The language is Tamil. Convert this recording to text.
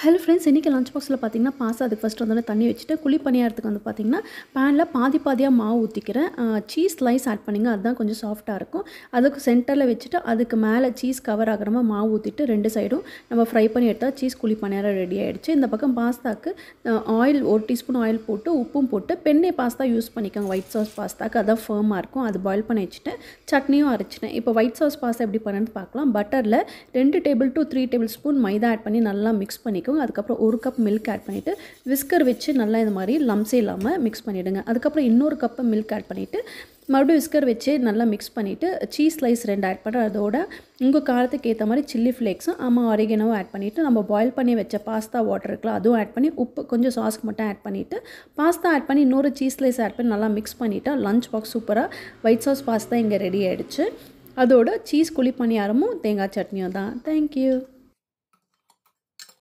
ஹலோ ஃப்ரெண்ட்ஸ் இன்றைக்கி லஞ்ச் பாக்ஸில் பார்த்தீங்கன்னா பாசா அதுக்கு ஃபஸ்ட் வந்து தண்ணி வச்சுட்டு குழி பணியாரத்துக்கு வந்து பார்த்திங்கன்னா பேனில் பாதி பாதியாக மாவு ஊற்றிக்கிறேன் சீஸ் ஸ்லைஸ் ஆட் பண்ணிங்க அதுதான் கொஞ்சம் சாஃப்ட்டாக இருக்கும் அதுக்கு சென்டரில் வச்சுட்டு அதுக்கு மேலே சீஸ் கவர் ஆகிற மாதிரி மாவு ஊற்றிட்டு ரெண்டு சைடும் நம்ம ஃப்ரை பண்ணி எடுத்தால் சீஸ் குழி பணியாரம் ரெடி ஆகிடுச்சு இந்த பக்கம் பாஸ்தாக்கு ஆயில் ஒரு டீஸ்பூன் ஆயில் போட்டு உப்பும் போட்டு பெண்ணை பாஸ்தா யூஸ் பண்ணிக்கோங்க ஒயிட் சாஸ் பாஸ்தாக்கு அதான் ஃபேமாக இருக்கும் அது பாயில் பண்ணி வச்சுட்டேன் சட்னியும் அரைச்சிட்டேன் இப்போ ஒயிட் சாஸ் பாஸ்தா எப்படி பண்ணுன்னு பார்க்கலாம் பட்டரில் ரெண்டு table to three tablespoon மைதா ஆட் பண்ணி நல்லா மிக்ஸ் பண்ணிக்கலாம் வரைக்கும் அதுக்கப்புறம் ஒரு கப் மில்க் ஆட் பண்ணிவிட்டு விஸ்கர் வச்சு நல்லா இந்த மாதிரி லம்ஸே இல்லாமல் மிக்ஸ் பண்ணிவிடுங்க அதுக்கப்புறம் இன்னொரு கப்பை மில்க் ஆட் பண்ணிவிட்டு மறுபடியும் விஸ்கர் வச்சு நல்லா மிக்ஸ் பண்ணிவிட்டு சீஸ் ஸ்லைஸ் ரெண்டு ஆட் பண்ணுறேன் அதோட உங்கள் காரத்துக்கு ஏற்ற மாதிரி சில்லி ஃப்ளேக்ஸும் ஆமாம் ஆரோக்கியனவும் ஆட் பண்ணிவிட்டு நம்ம பாயில் பண்ணி வச்ச பாஸ்தா வாட்டர் இருக்கலாம் அதுவும் ஆட் பண்ணி உப்பு கொஞ்சம் சாஸ்க்கு மட்டும் ஆட் பண்ணிவிட்டு பாஸ்தா ஆட் பண்ணி இன்னொரு சீஸ் ஸ்லைஸ் ஆட் பண்ணி நல்லா மிக்ஸ் பண்ணிவிட்டு லஞ்ச் பாக்ஸ் சூப்பராக ஒயிட் சாஸ் பாஸ்தா இங்கே ரெடி ஆகிடுச்சு அதோட சீஸ் குழி பணியாரமும் தேங்காய் சட்னியும் தான் தேங்க்யூ